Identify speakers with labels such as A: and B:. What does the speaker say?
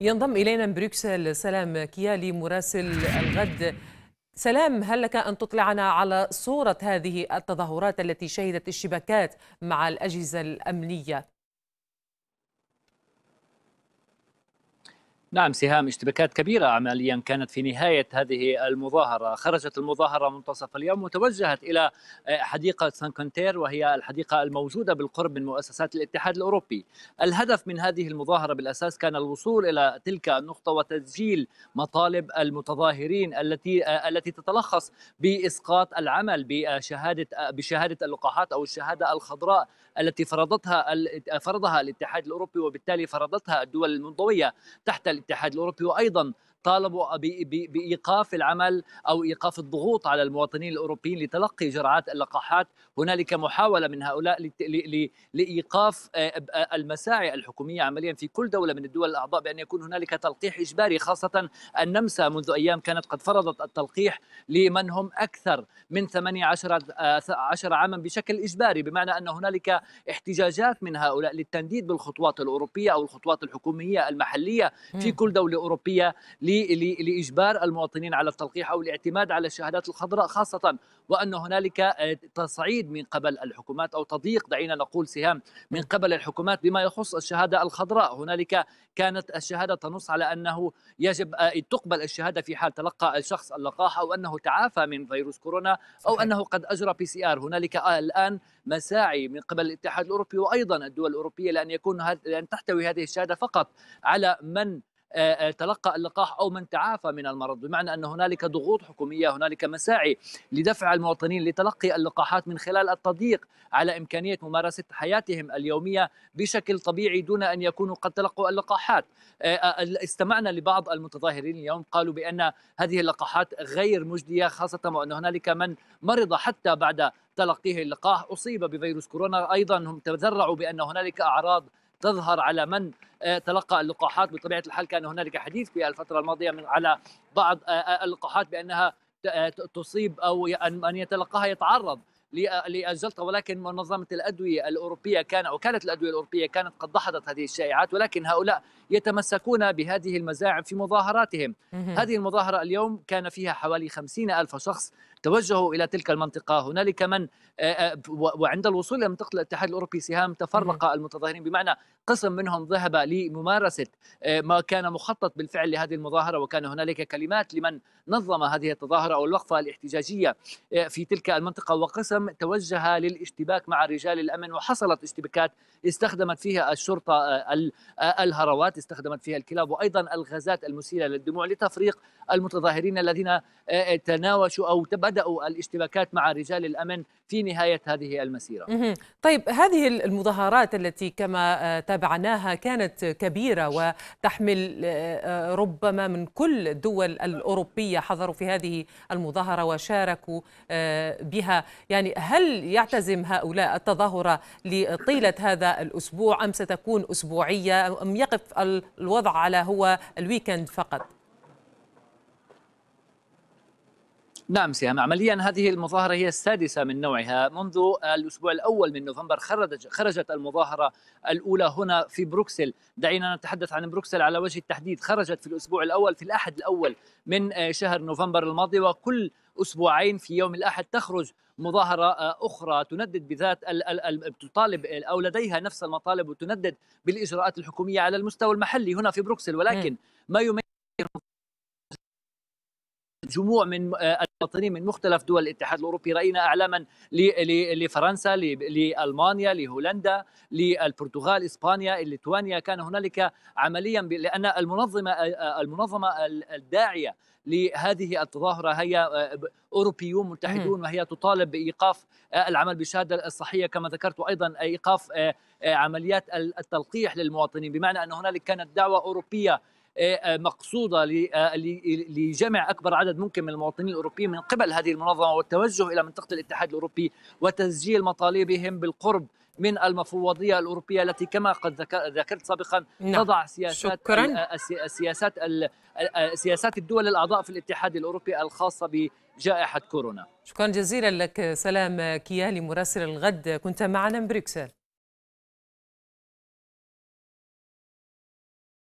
A: ينضم إلينا من بروكسل سلام كيالي مراسل الغد سلام هل لك أن تطلعنا على صورة هذه التظاهرات التي شهدت اشتباكات مع الأجهزة الأمنية
B: نعم سهام اشتباكات كبيرة عمليا كانت في نهاية هذه المظاهرة خرجت المظاهرة منتصف اليوم وتوجهت إلى حديقة سان كونتير وهي الحديقة الموجودة بالقرب من مؤسسات الاتحاد الأوروبي الهدف من هذه المظاهرة بالأساس كان الوصول إلى تلك النقطة وتسجيل مطالب المتظاهرين التي التي تتلخص بإسقاط العمل بشهادة بشهادة اللقاحات أو الشهادة الخضراء التي فرضتها فرضها الاتحاد الأوروبي وبالتالي فرضتها الدول المنضوية تحت الاتحاد الاوروبي وايضا طالبوا بايقاف العمل او ايقاف الضغوط على المواطنين الاوروبيين لتلقي جرعات اللقاحات هنالك محاوله من هؤلاء لايقاف آه، آه، المساعي الحكوميه عمليا في كل دوله من الدول الاعضاء بان يكون هنالك تلقيح اجباري خاصه النمسا منذ ايام كانت قد فرضت التلقيح لمن هم اكثر من 18 آه، عاما بشكل اجباري بمعنى ان هنالك احتجاجات من هؤلاء للتنديد بالخطوات الاوروبيه او الخطوات الحكوميه المحليه في كل دوله اوروبيه لاجبار المواطنين على التلقيح او الاعتماد على الشهادات الخضراء خاصه وان هنالك آه، تصعيد من قبل الحكومات او تضييق دعينا نقول سهام من قبل الحكومات بما يخص الشهاده الخضراء هنالك كانت الشهاده تنص على انه يجب آه، تقبل الشهاده في حال تلقى الشخص اللقاح او انه تعافى من فيروس كورونا او انه قد اجرى بي سي ار هنالك آه، الان مساعي من قبل الاتحاد الاوروبي وايضا الدول الاوروبيه لان يكون لان تحتوي هذه الشهاده فقط على من آه، آه، تلقى اللقاح او من تعافى من المرض بمعنى ان هنالك ضغوط حكوميه هنالك مساعي لدفع المواطنين لتلقي اللقاحات من خلال التضييق على امكانيه ممارسه حياتهم اليوميه بشكل طبيعي دون ان يكونوا قد تلقوا اللقاحات آه، استمعنا لبعض المتظاهرين اليوم قالوا بان هذه اللقاحات غير مجديه خاصه وان هنالك من مرض حتى بعد تلقيه اللقاح اصيب بفيروس كورونا ايضا هم تذرعوا بان هنالك اعراض تظهر على من آه، تلقى اللقاحات بطبيعه الحال كان هنالك حديث في الفتره الماضيه من على بعض آه، آه، اللقاحات بانها تصيب او ان يتلقاها يتعرض للزلطه ولكن منظمه الادويه الاوروبيه كان او كانت الادويه الاوروبيه كانت قد دحضت هذه الشائعات ولكن هؤلاء يتمسكون بهذه المزاعم في مظاهراتهم هذه المظاهره اليوم كان فيها حوالي خمسين ألف شخص توجهوا الى تلك المنطقه هنالك من وعند الوصول الى منطقه الاتحاد الاوروبي سهام تفرق المتظاهرين بمعنى قسم منهم ذهب لممارسه ما كان مخطط بالفعل لهذه المظاهره وكان هنالك كلمات لمن نظم هذه التظاهره او الوقفه الاحتجاجيه في تلك المنطقه وقسم تم توجه للاشتباك مع رجال الامن وحصلت اشتباكات استخدمت فيها الشرطه آه، آه، الهروات استخدمت فيها الكلاب وايضا الغازات المسيله للدموع لتفريق المتظاهرين الذين آه، تناوشوا او بداوا الاشتباكات مع رجال الامن في نهايه هذه المسيره.
A: طيب هذه المظاهرات التي كما تابعناها كانت كبيره وتحمل ربما من كل الدول الاوروبيه حضروا في هذه المظاهره وشاركوا بها يعني يعني هل يعتزم هؤلاء التظاهرة لطيلة هذا الأسبوع أم ستكون أسبوعية أم يقف الوضع على هو الويكند فقط؟
B: نعم سهام عمليا هذه المظاهرة هي السادسة من نوعها منذ الأسبوع الأول من نوفمبر خرجت المظاهرة الأولى هنا في بروكسل دعينا نتحدث عن بروكسل على وجه التحديد خرجت في الأسبوع الأول في الأحد الأول من آه، شهر نوفمبر الماضي وكل أسبوعين في يوم الأحد تخرج مظاهرة آه، أخرى تندد بذات تطالب آه، أو لديها نفس المطالب وتندد بالإجراءات الحكومية على المستوى المحلي هنا في بروكسل ولكن ما يميز جموع من آه، المواطنين من مختلف دول الاتحاد الاوروبي راينا اعلاما لفرنسا لالمانيا لهولندا للبرتغال اسبانيا ليتوانيا كان هنالك عمليا لان المنظمه آه، آه، المنظمه الداعيه لهذه التظاهره هي اوروبيون متحدون وهي تطالب بايقاف العمل بالشهاده الصحيه كما ذكرت ايضا ايقاف عمليات التلقيح للمواطنين بمعنى ان هنالك كانت دعوه اوروبيه مقصوده لجمع اكبر عدد ممكن من المواطنين الاوروبيين من قبل هذه المنظمه والتوجه الى منطقه الاتحاد الاوروبي وتسجيل مطالبهم بالقرب من المفوضيه الاوروبيه التي كما قد ذكرت سابقا نعم. تضع سياسات شكرا. سياسات سياسات الدول الاعضاء في الاتحاد الاوروبي الخاصه بجائحه كورونا
A: شكرا جزيلا لك سلام كيالي مراسل الغد كنت معنا من بروكسل